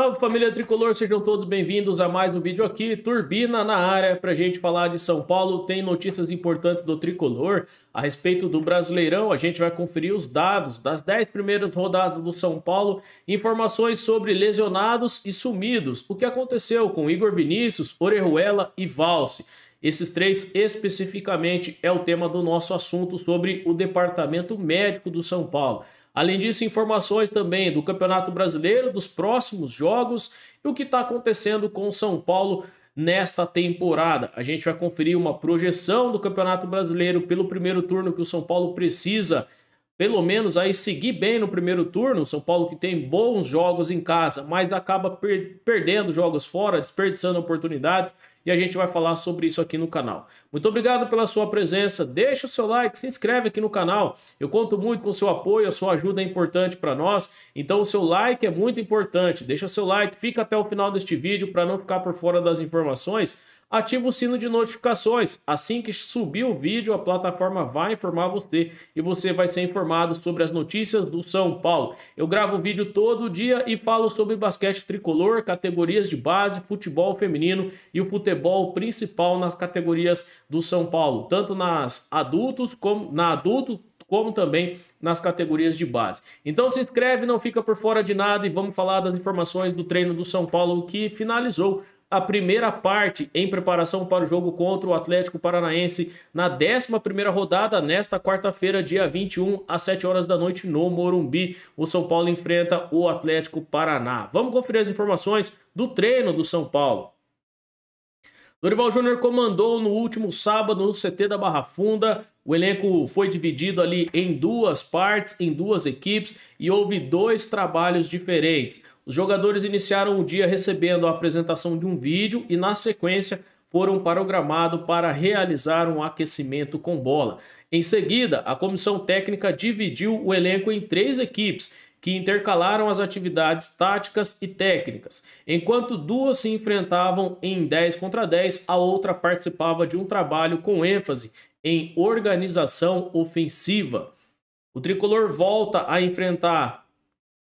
Salve família tricolor, sejam todos bem-vindos a mais um vídeo aqui, Turbina na área, para gente falar de São Paulo. Tem notícias importantes do tricolor a respeito do Brasileirão. A gente vai conferir os dados das 10 primeiras rodadas do São Paulo, informações sobre lesionados e sumidos, o que aconteceu com Igor Vinícius, Orejuela e Valse. Esses três especificamente é o tema do nosso assunto sobre o departamento médico do São Paulo. Além disso, informações também do Campeonato Brasileiro, dos próximos jogos e o que está acontecendo com o São Paulo nesta temporada. A gente vai conferir uma projeção do Campeonato Brasileiro pelo primeiro turno que o São Paulo precisa, pelo menos aí seguir bem no primeiro turno. O São Paulo que tem bons jogos em casa, mas acaba per perdendo jogos fora, desperdiçando oportunidades e a gente vai falar sobre isso aqui no canal. Muito obrigado pela sua presença, deixa o seu like, se inscreve aqui no canal. Eu conto muito com o seu apoio, a sua ajuda é importante para nós, então o seu like é muito importante. Deixa seu like, fica até o final deste vídeo para não ficar por fora das informações ativa o sino de notificações. Assim que subir o vídeo, a plataforma vai informar você e você vai ser informado sobre as notícias do São Paulo. Eu gravo vídeo todo dia e falo sobre basquete tricolor, categorias de base, futebol feminino e o futebol principal nas categorias do São Paulo, tanto nas adultos como na adulto como também nas categorias de base. Então se inscreve, não fica por fora de nada e vamos falar das informações do treino do São Paulo que finalizou a primeira parte em preparação para o jogo contra o Atlético Paranaense na 11ª rodada nesta quarta-feira, dia 21, às 7 horas da noite no Morumbi. O São Paulo enfrenta o Atlético Paraná. Vamos conferir as informações do treino do São Paulo. Dorival Júnior comandou no último sábado no CT da Barra Funda. O elenco foi dividido ali em duas partes, em duas equipes e houve dois trabalhos diferentes. Os jogadores iniciaram o dia recebendo a apresentação de um vídeo e, na sequência, foram para o gramado para realizar um aquecimento com bola. Em seguida, a comissão técnica dividiu o elenco em três equipes que intercalaram as atividades táticas e técnicas. Enquanto duas se enfrentavam em 10 contra 10, a outra participava de um trabalho com ênfase em organização ofensiva. O tricolor volta a enfrentar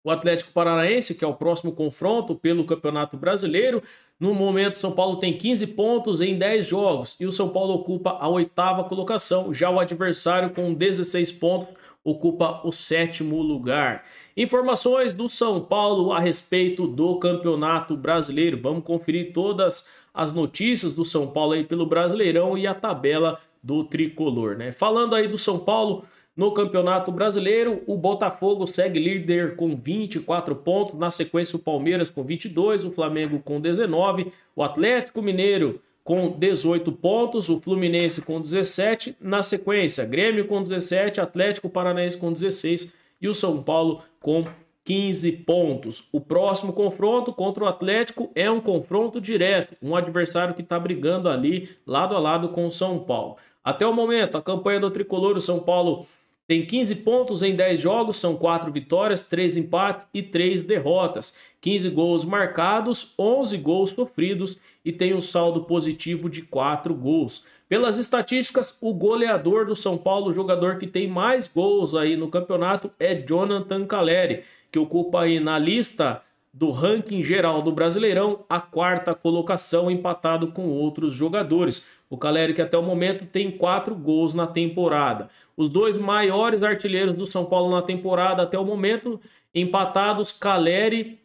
o Atlético Paranaense, que é o próximo confronto pelo Campeonato Brasileiro. No momento, São Paulo tem 15 pontos em 10 jogos e o São Paulo ocupa a oitava colocação. Já o adversário, com 16 pontos, ocupa o sétimo lugar. Informações do São Paulo a respeito do Campeonato Brasileiro. Vamos conferir todas as notícias do São Paulo aí pelo Brasileirão e a tabela do tricolor, né? Falando aí do São Paulo. No Campeonato Brasileiro, o Botafogo segue líder com 24 pontos, na sequência o Palmeiras com 22, o Flamengo com 19, o Atlético Mineiro com 18 pontos, o Fluminense com 17, na sequência Grêmio com 17, Atlético Paranaense com 16 e o São Paulo com 15 pontos. O próximo confronto contra o Atlético é um confronto direto, um adversário que está brigando ali lado a lado com o São Paulo. Até o momento, a campanha do Tricolor, o São Paulo tem 15 pontos em 10 jogos, são 4 vitórias, 3 empates e 3 derrotas. 15 gols marcados, 11 gols sofridos e tem um saldo positivo de 4 gols. Pelas estatísticas, o goleador do São Paulo, o jogador que tem mais gols aí no campeonato é Jonathan Caleri, que ocupa aí na lista do ranking geral do Brasileirão a quarta colocação, empatado com outros jogadores. O Caleri, que até o momento tem quatro gols na temporada. Os dois maiores artilheiros do São Paulo na temporada até o momento, empatados Caleri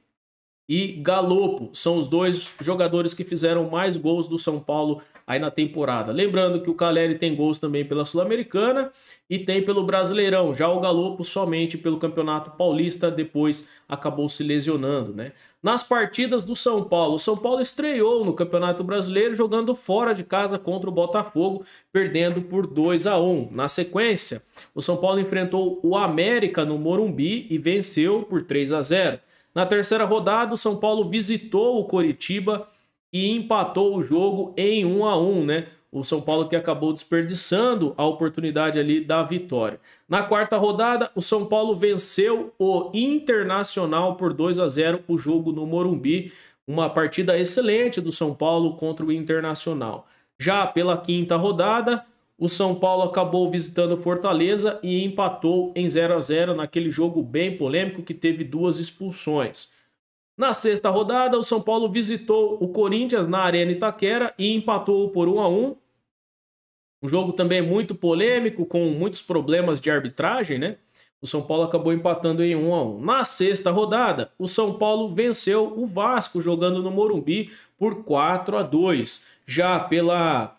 e Galopo. São os dois jogadores que fizeram mais gols do São Paulo aí na temporada. Lembrando que o Caleri tem gols também pela Sul-Americana e tem pelo Brasileirão. Já o Galopo somente pelo Campeonato Paulista, depois acabou se lesionando, né? Nas partidas do São Paulo, o São Paulo estreou no Campeonato Brasileiro jogando fora de casa contra o Botafogo, perdendo por 2 a 1. Na sequência, o São Paulo enfrentou o América no Morumbi e venceu por 3 a 0. Na terceira rodada, o São Paulo visitou o Coritiba e empatou o jogo em 1 a 1, né? O São Paulo que acabou desperdiçando a oportunidade ali da vitória. Na quarta rodada, o São Paulo venceu o Internacional por 2 a 0 o jogo no Morumbi. Uma partida excelente do São Paulo contra o Internacional. Já pela quinta rodada, o São Paulo acabou visitando Fortaleza e empatou em 0 a 0 naquele jogo bem polêmico que teve duas expulsões. Na sexta rodada, o São Paulo visitou o Corinthians na Arena Itaquera e empatou por 1 a 1. Um jogo também muito polêmico, com muitos problemas de arbitragem, né? O São Paulo acabou empatando em 1 a 1. Na sexta rodada, o São Paulo venceu o Vasco jogando no Morumbi por 4 a 2. Já pela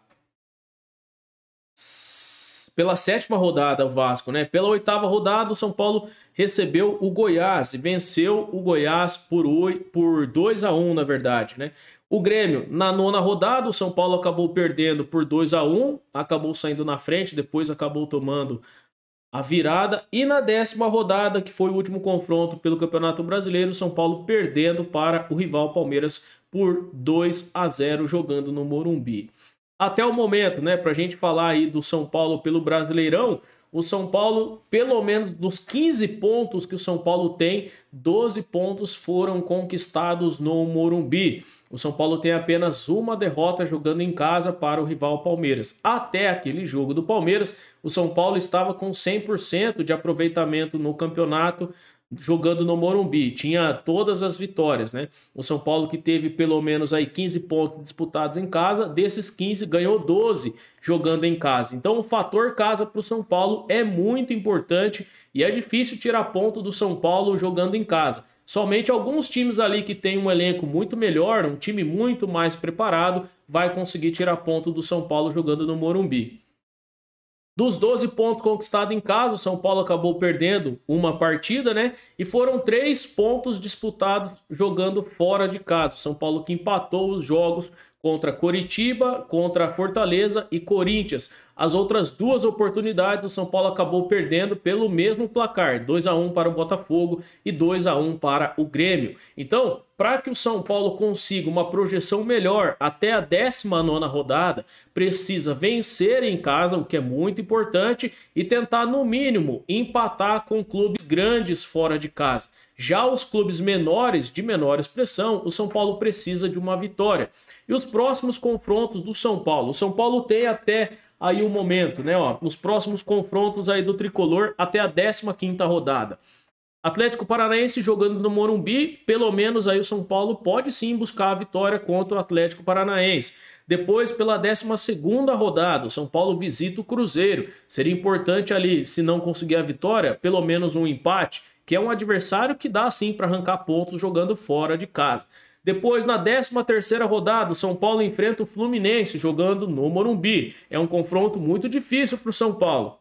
pela sétima rodada o Vasco, né? Pela oitava rodada o São Paulo recebeu o Goiás e venceu o Goiás por oito, por 2 a 1, na verdade, né? O Grêmio, na nona rodada, o São Paulo acabou perdendo por 2 a 1, acabou saindo na frente, depois acabou tomando a virada e na décima rodada, que foi o último confronto pelo Campeonato Brasileiro, o São Paulo perdendo para o rival Palmeiras por 2 a 0 jogando no Morumbi até o momento, né? Para a gente falar aí do São Paulo pelo Brasileirão, o São Paulo, pelo menos dos 15 pontos que o São Paulo tem, 12 pontos foram conquistados no Morumbi. O São Paulo tem apenas uma derrota jogando em casa para o rival Palmeiras. Até aquele jogo do Palmeiras, o São Paulo estava com 100% de aproveitamento no campeonato, jogando no Morumbi, tinha todas as vitórias, né? O São Paulo que teve pelo menos aí 15 pontos disputados em casa, desses 15 ganhou 12 jogando em casa. Então o fator casa para o São Paulo é muito importante e é difícil tirar ponto do São Paulo jogando em casa. Somente alguns times ali que tem um elenco muito melhor, um time muito mais preparado, vai conseguir tirar ponto do São Paulo jogando no Morumbi. Dos 12 pontos conquistados em casa, o São Paulo acabou perdendo uma partida, né? E foram três pontos disputados jogando fora de casa. O São Paulo que empatou os jogos contra Coritiba, contra Fortaleza e Corinthians. As outras duas oportunidades, o São Paulo acabou perdendo pelo mesmo placar: 2 a 1 para o Botafogo e 2 a 1 para o Grêmio. Então, para que o São Paulo consiga uma projeção melhor até a 19 rodada, precisa vencer em casa, o que é muito importante, e tentar, no mínimo, empatar com clubes grandes fora de casa. Já os clubes menores, de menor expressão, o São Paulo precisa de uma vitória. E os próximos confrontos do São Paulo? O São Paulo tem até aí o momento, né? Ó, os próximos confrontos aí do tricolor até a 15ª rodada. Atlético Paranaense jogando no Morumbi, pelo menos aí o São Paulo pode sim buscar a vitória contra o Atlético Paranaense. Depois, pela 12ª rodada, o São Paulo visita o Cruzeiro. Seria importante ali, se não conseguir a vitória, pelo menos um empate, que é um adversário que dá sim para arrancar pontos jogando fora de casa. Depois, na 13ª rodada, o São Paulo enfrenta o Fluminense, jogando no Morumbi. É um confronto muito difícil para o São Paulo.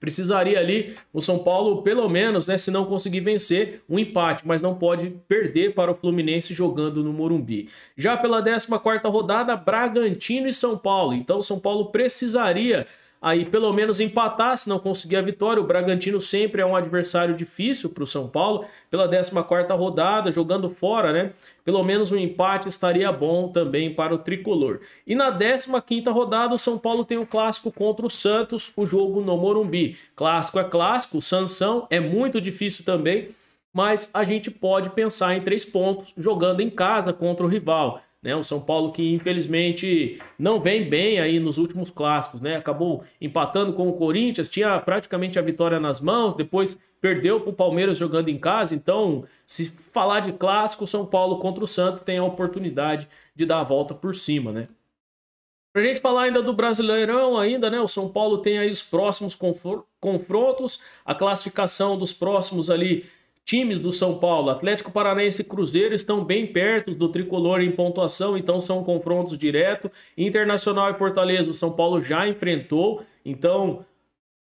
Precisaria ali o São Paulo, pelo menos, né, se não conseguir vencer, um empate, mas não pode perder para o Fluminense jogando no Morumbi. Já pela 14ª rodada, Bragantino e São Paulo. Então, o São Paulo precisaria aí pelo menos empatar, se não conseguir a vitória. O Bragantino sempre é um adversário difícil para o São Paulo, pela 14 rodada, jogando fora, né? Pelo menos um empate estaria bom também para o tricolor. E na 15 rodada, o São Paulo tem o um clássico contra o Santos, o jogo no Morumbi. Clássico é clássico, sanção é muito difícil também, mas a gente pode pensar em três pontos jogando em casa contra o rival. Né? O São Paulo que infelizmente não vem bem aí nos últimos clássicos, né? Acabou empatando com o Corinthians, tinha praticamente a vitória nas mãos, depois perdeu para o Palmeiras jogando em casa. Então, se falar de clássico, São Paulo contra o Santos tem a oportunidade de dar a volta por cima, né? Pra gente falar ainda do Brasileirão, ainda, né? O São Paulo tem aí os próximos confrontos, a classificação dos próximos ali Times do São Paulo, Atlético Paranaense e Cruzeiro estão bem perto do tricolor em pontuação, então são confrontos direto. Internacional e Fortaleza, o São Paulo já enfrentou, então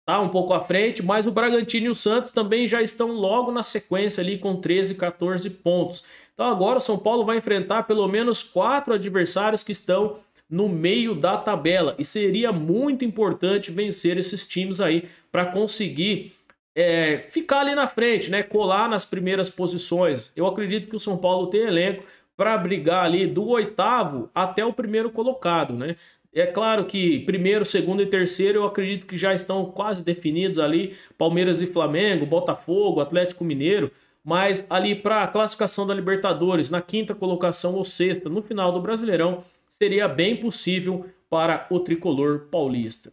tá um pouco à frente, mas o Bragantino e o Santos também já estão logo na sequência ali com 13, 14 pontos. Então agora o São Paulo vai enfrentar pelo menos quatro adversários que estão no meio da tabela e seria muito importante vencer esses times aí para conseguir é, ficar ali na frente, né? Colar nas primeiras posições. Eu acredito que o São Paulo tem elenco para brigar ali do oitavo até o primeiro colocado, né? É claro que primeiro, segundo e terceiro eu acredito que já estão quase definidos ali: Palmeiras e Flamengo, Botafogo, Atlético Mineiro. Mas ali para a classificação da Libertadores, na quinta colocação ou sexta, no final do Brasileirão, seria bem possível para o tricolor paulista.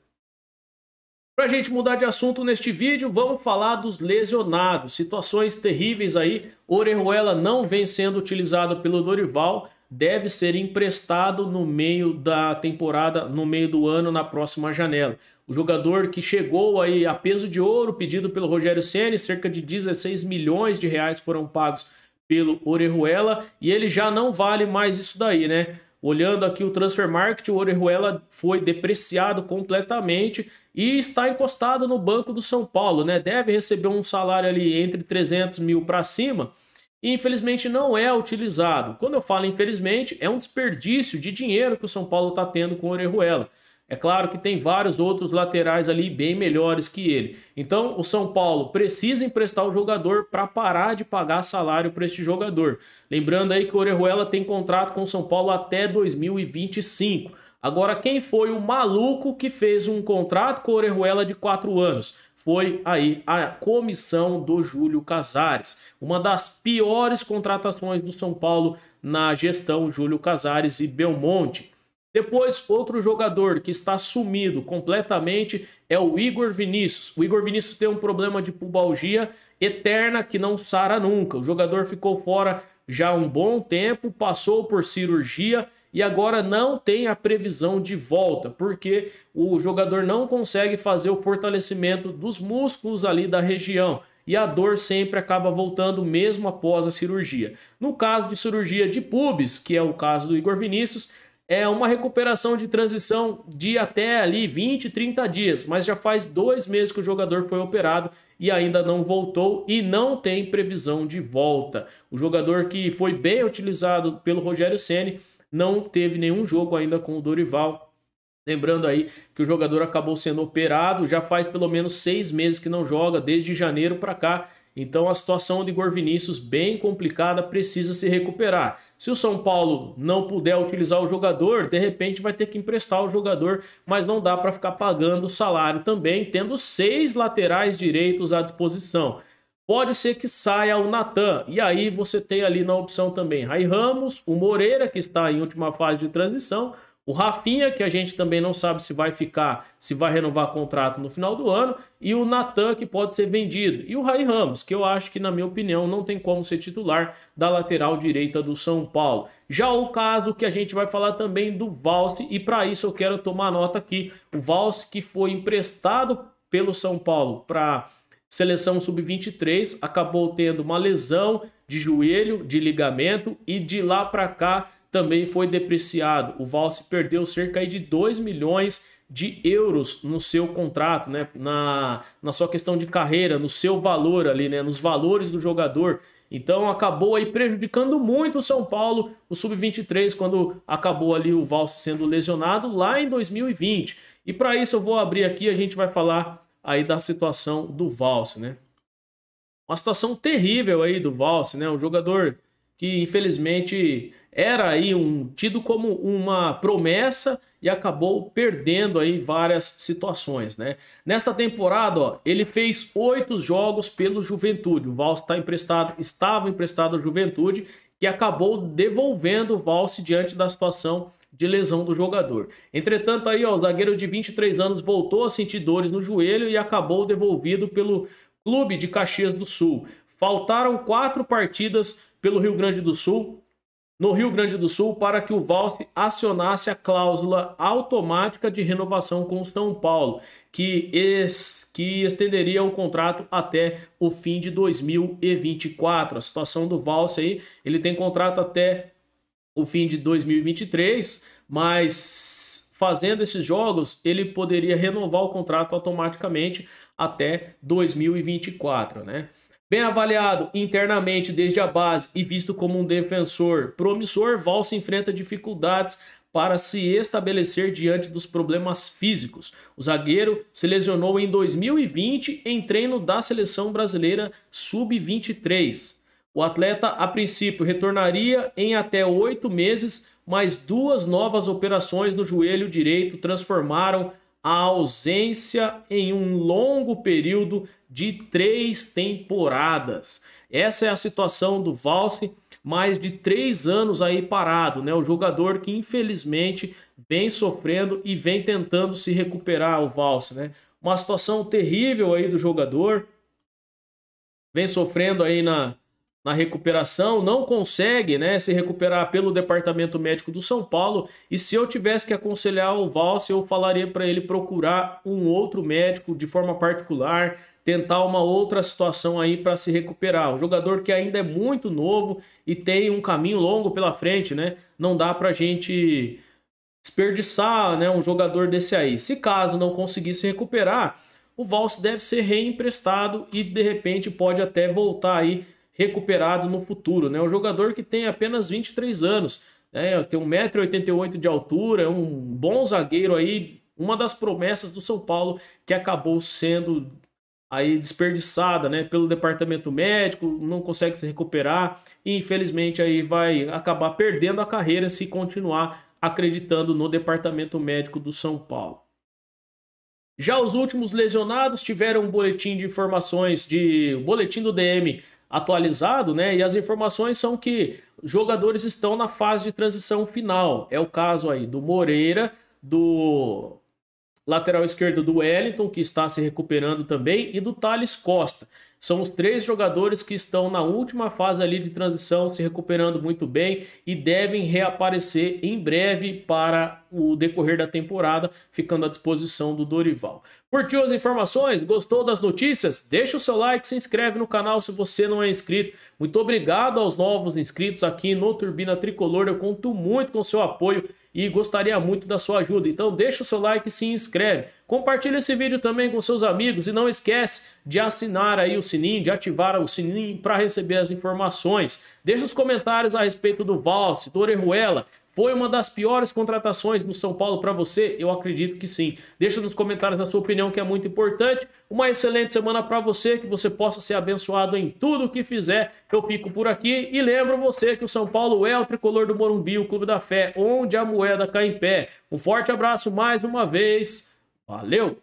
Para a gente mudar de assunto neste vídeo, vamos falar dos lesionados. Situações terríveis aí. Orejuela não vem sendo utilizado pelo Dorival, deve ser emprestado no meio da temporada, no meio do ano, na próxima janela. O jogador que chegou aí a peso de ouro, pedido pelo Rogério Ceni, cerca de 16 milhões de reais foram pagos pelo Orejuela e ele já não vale mais isso daí, né? Olhando aqui o transfer market, o Orejuela foi depreciado completamente e está encostado no banco do São Paulo, né? Deve receber um salário ali entre 300 mil para cima e infelizmente não é utilizado. Quando eu falo infelizmente, é um desperdício de dinheiro que o São Paulo está tendo com o Orejuela. É claro que tem vários outros laterais ali bem melhores que ele. Então, o São Paulo precisa emprestar o jogador para parar de pagar salário para este jogador. Lembrando aí que o Orejuela tem contrato com o São Paulo até 2025. Agora, quem foi o maluco que fez um contrato com o Orejuela de 4 anos? Foi aí a comissão do Júlio Casares. Uma das piores contratações do São Paulo na gestão Júlio Casares e Belmonte. Depois, outro jogador que está sumido completamente é o Igor Vinícius. O Igor Vinícius tem um problema de pubalgia eterna que não sara nunca. O jogador ficou fora já há um bom tempo, passou por cirurgia e agora não tem a previsão de volta, porque o jogador não consegue fazer o fortalecimento dos músculos ali da região e a dor sempre acaba voltando mesmo após a cirurgia. No caso de cirurgia de pubis, que é o caso do Igor Vinícius, é uma recuperação de transição de até ali 20, 30 dias, mas já faz dois meses que o jogador foi operado e ainda não voltou e não tem previsão de volta. O jogador que foi bem utilizado pelo Rogério Ceni não teve nenhum jogo ainda com o Dorival. Lembrando aí que o jogador acabou sendo operado, já faz pelo menos seis meses que não joga, desde janeiro para cá então a situação de Igor Vinícius bem complicada, precisa se recuperar. Se o São Paulo não puder utilizar o jogador, de repente vai ter que emprestar o jogador, mas não dá para ficar pagando o salário também, tendo seis laterais direitos à disposição. Pode ser que saia o Natan, e aí você tem ali na opção também Rai Ramos, o Moreira, que está em última fase de transição, o Rafinha, que a gente também não sabe se vai ficar, se vai renovar contrato no final do ano, e o Natan, que pode ser vendido, e o Rai Ramos, que eu acho que, na minha opinião, não tem como ser titular da lateral direita do São Paulo. Já o caso que a gente vai falar também do Valse, e para isso eu quero tomar nota aqui. O Valse que foi emprestado pelo São Paulo para seleção sub-23, acabou tendo uma lesão de joelho, de ligamento, e de lá para cá também foi depreciado. O Valse perdeu cerca de 2 milhões de euros no seu contrato, né? na, na sua questão de carreira, no seu valor ali, né? nos valores do jogador. Então acabou aí prejudicando muito o São Paulo, o Sub-23, quando acabou ali o Valse sendo lesionado lá em 2020. E para isso eu vou abrir aqui, a gente vai falar aí da situação do Valse, né? Uma situação terrível aí do Valse, né? Um jogador que infelizmente era aí um tido como uma promessa e acabou perdendo aí várias situações, né? Nesta temporada, ó, ele fez oito jogos pelo Juventude. O Valse tá emprestado, estava emprestado ao Juventude que acabou devolvendo o Valse diante da situação de lesão do jogador. Entretanto, aí ó, o zagueiro de 23 anos voltou a sentir dores no joelho e acabou devolvido pelo clube de Caxias do Sul. Faltaram quatro partidas pelo Rio Grande do Sul no Rio Grande do Sul para que o Valse acionasse a cláusula automática de renovação com o São Paulo, que, es, que estenderia o contrato até o fim de 2024. A situação do Valse aí, ele tem contrato até o fim de 2023, mas fazendo esses jogos, ele poderia renovar o contrato automaticamente até 2024, né? Bem avaliado internamente desde a base e visto como um defensor promissor, Val se enfrenta dificuldades para se estabelecer diante dos problemas físicos. O zagueiro se lesionou em 2020 em treino da seleção brasileira sub-23. O atleta, a princípio, retornaria em até oito meses, mas duas novas operações no joelho direito transformaram a ausência em um longo período de três temporadas. Essa é a situação do Valse, mais de três anos aí parado, né? O jogador que infelizmente vem sofrendo e vem tentando se recuperar o Valse, né? Uma situação terrível aí do jogador, vem sofrendo aí na na recuperação, não consegue né, se recuperar pelo departamento médico do São Paulo. E se eu tivesse que aconselhar o Valse, eu falaria para ele procurar um outro médico de forma particular, tentar uma outra situação aí para se recuperar. Um jogador que ainda é muito novo e tem um caminho longo pela frente, né? Não dá para a gente desperdiçar né, um jogador desse aí. Se caso não conseguir se recuperar, o Valse deve ser reemprestado e de repente pode até voltar aí recuperado no futuro. Né? Um jogador que tem apenas 23 anos, né? tem 1,88m de altura, é um bom zagueiro aí, uma das promessas do São Paulo que acabou sendo aí desperdiçada né? pelo departamento médico, não consegue se recuperar e infelizmente aí vai acabar perdendo a carreira se continuar acreditando no departamento médico do São Paulo. Já os últimos lesionados tiveram um boletim de informações de boletim do DM atualizado, né? E as informações são que jogadores estão na fase de transição final. É o caso aí do Moreira, do lateral esquerdo do Wellington, que está se recuperando também, e do Thales Costa. São os três jogadores que estão na última fase ali de transição, se recuperando muito bem e devem reaparecer em breve para o decorrer da temporada, ficando à disposição do Dorival. Curtiu as informações? Gostou das notícias? Deixa o seu like, se inscreve no canal se você não é inscrito. Muito obrigado aos novos inscritos aqui no Turbina Tricolor. Eu conto muito com seu apoio e gostaria muito da sua ajuda. Então deixa o seu like e se inscreve. Compartilhe esse vídeo também com seus amigos e não esquece de assinar aí o sininho, de ativar o sininho para receber as informações. Deixe os comentários a respeito do Valse, do Orejuela. Foi uma das piores contratações no São Paulo para você? Eu acredito que sim. Deixe nos comentários a sua opinião, que é muito importante. Uma excelente semana para você, que você possa ser abençoado em tudo o que fizer. Eu fico por aqui e lembro você que o São Paulo é o tricolor do Morumbi, o Clube da Fé, onde a moeda cai em pé. Um forte abraço mais uma vez. Valeu!